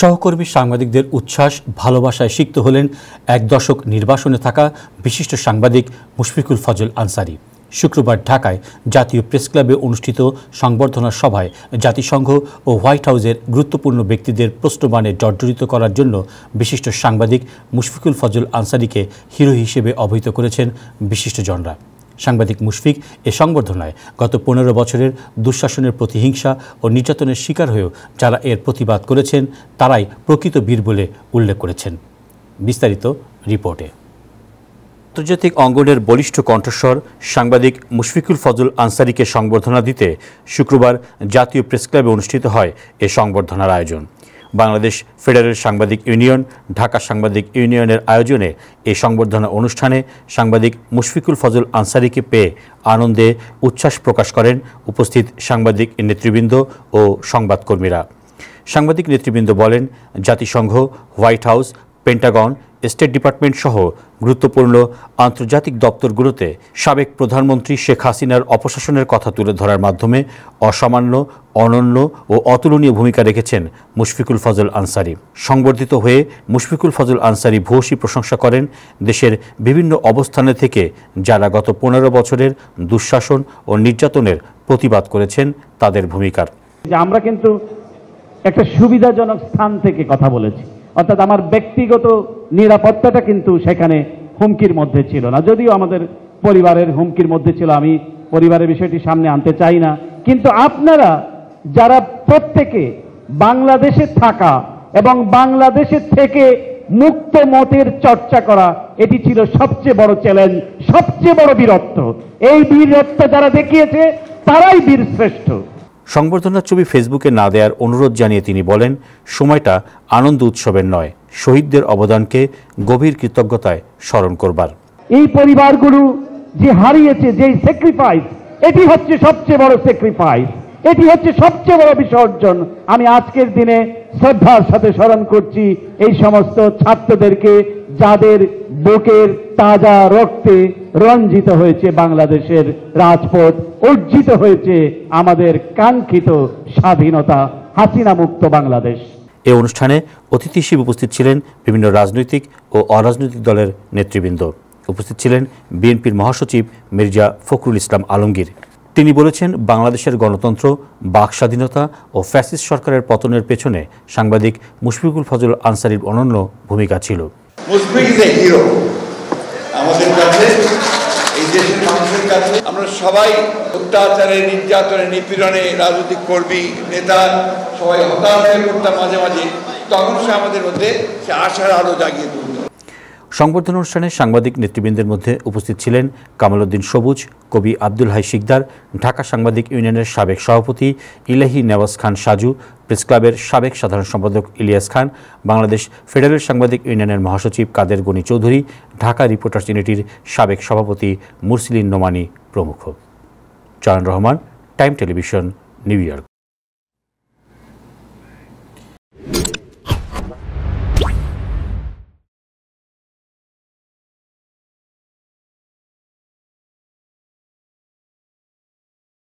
সহকর্মী সাংবাদিকদের উচ্ছ্বাস ভালোবাসায় সিক্ত হলেন এক দশক নির্বাসনে থাকা বিশিষ্ট সাংবাদিক মুশফিকুল ফজল আনসারি শুক্রবার ঢাকায় জাতীয় প্রেস ক্লাবে অনুষ্ঠিত সংবর্ধনা সভায় জাতিসংঘ ও হোয়াইট হাউসের গুরুত্বপূর্ণ ব্যক্তিদের প্রশ্নবাণে জর্জরিত করার জন্য বিশিষ্ট সাংবাদিক মুশফিকুল ফজল আনসারিকে হিরো হিসেবে অবহিত করেছেন বিশিষ্টজনরা সাংবাদিক মুশফিক এ সংবর্ধনায় গত পনেরো বছরের দুঃশাসনের প্রতিহিংসা ও নির্যাতনের শিকার হয়েও যারা এর প্রতিবাদ করেছেন তারাই প্রকৃত বীর বলে উল্লেখ করেছেন বিস্তারিত রিপোর্টে আন্তর্জাতিক অঙ্গনের বলিষ্ঠ কণ্ঠস্বর সাংবাদিক মুশফিকুল ফজল আনসারিকে সংবর্ধনা দিতে শুক্রবার জাতীয় প্রেসক্লাবে অনুষ্ঠিত হয় এ সংবর্ধনার আয়োজন বাংলাদেশ ফেডারেল সাংবাদিক ইউনিয়ন ঢাকা সাংবাদিক ইউনিয়নের আয়োজনে এই সংবর্ধনা অনুষ্ঠানে সাংবাদিক মুশফিকুল ফজল আনসারিকে পেয়ে আনন্দে উচ্ছ্বাস প্রকাশ করেন উপস্থিত সাংবাদিক নেতৃবৃন্দ ও সংবাদকর্মীরা সাংবাদিক নেতৃবৃন্দ বলেন জাতিসংঘ White House Pentagon State Department সহ গুরুত্বপূর্ণ আন্তর্জাতিক দপ্তরগুলোতে সাবেক প্রধানমন্ত্রী শেখ হাসিনার অপশাসনের কথা তুলে ধরার মাধ্যমে অসামান্য অনন্য ও অতুলনীয় ভূমিকা রেখেছেন মুশফিকুল ফজল আনসারি সংবর্ধিত হয়ে মুশফিকুল ফজল আনসারি ভূয়সী প্রশংসা করেন দেশের বিভিন্ন অবস্থানে থেকে যারা গত পনেরো বছরের দুঃশাসন ও নির্যাতনের প্রতিবাদ করেছেন তাদের ভূমিকার আমরা কিন্তু একটা সুবিধাজনক স্থান থেকে কথা বলেছি অর্থাৎ আমার ব্যক্তিগত নিরাপত্তাটা কিন্তু সেখানে হুমকির মধ্যে ছিল না যদিও আমাদের পরিবারের হুমকির মধ্যে ছিল আমি পরিবারের বিষয়টি সামনে আনতে চাই না কিন্তু আপনারা যারা প্রত্যেকে বাংলাদেশে থাকা এবং বাংলাদেশে থেকে মুক্ত মতের চর্চা করা এটি ছিল সবচেয়ে বড় চ্যালেঞ্জ সবচেয়ে বড় বীরত্ব এই বীরত্ব যারা দেখিয়েছে তারাই বীর শ্রেষ্ঠ সংবর্ধনার ছবি ফেসবুকে না দেওয়ার অনুরোধ জানিয়ে তিনি বলেন সময়টা আনন্দ উৎসবের নয় শহীদদের অবদানকে গভীর কৃতজ্ঞতায় স্মরণ করবার এই পরিবারগুলো যে হারিয়েছে যেই স্যাক্রিফাইস এটি হচ্ছে সবচেয়ে বড় স্যাক্রিফাইস এটি হচ্ছে সবচেয়ে বড় বিসর্জন আমি আজকের দিনে শ্রদ্ধার সাথে স্মরণ করছি এই সমস্ত ছাত্রদেরকে যাদের বুকের তাজা রক্তে রঞ্জিত হয়েছে বাংলাদেশের রাজপথ অর্জিত হয়েছে আমাদের কাঙ্ক্ষিত স্বাধীনতা হাসিনা মুক্ত বাংলাদেশ এ অনুষ্ঠানে অতিথি হিসেবে উপস্থিত ছিলেন বিভিন্ন রাজনৈতিক ও অরাজনৈতিক দলের নেতৃবৃন্দ উপস্থিত ছিলেন বিএনপির মহাসচিব মির্জা ফখরুল ইসলাম আলমগীর তিনি বলেছেন বাংলাদেশের গণতন্ত্র বাক স্বাধীনতা ও ফ্যাসিস্ট সরকারের পতনের পেছনে সাংবাদিক মুশফিকুল ফজল আনসারির অনন্য ভূমিকা ছিল মুশফিক ইজ এ হিরো আমাদের কাছে এই দেশের মানুষের কাছে আমরা সবাই অত্যাচারে নির্যাতনে নিপীড়নে রাজনৈতিক কর্মী নেতা সবাই হতাশ হয়ে পড়তাম মাঝে মাঝে তখন সে আমাদের মধ্যে সে আশার আলো জাগিয়ে তুলত সংবর্ধনা অনুষ্ঠানে সাংবাদিক নেতৃবৃন্দের মধ্যে উপস্থিত ছিলেন কামালউদ্দিন সবুজ কবি আব্দুল হাই শিকদার ঢাকা সাংবাদিক ইউনিয়নের সাবেক সভাপতি ইলাহি নেওয়াজ খান সাজু প্রেস ক্লাবের সাবেক সাধারণ সম্পাদক ইলিয়াস খান বাংলাদেশ ফেডারেল সাংবাদিক ইউনিয়নের মহাসচিব কাদের গনি চৌধুরী ঢাকা রিপোর্টার্স ইউনিটির সাবেক সভাপতি মুরসিলিন নোমানি প্রমুখ চরণ Rahman Time Television New York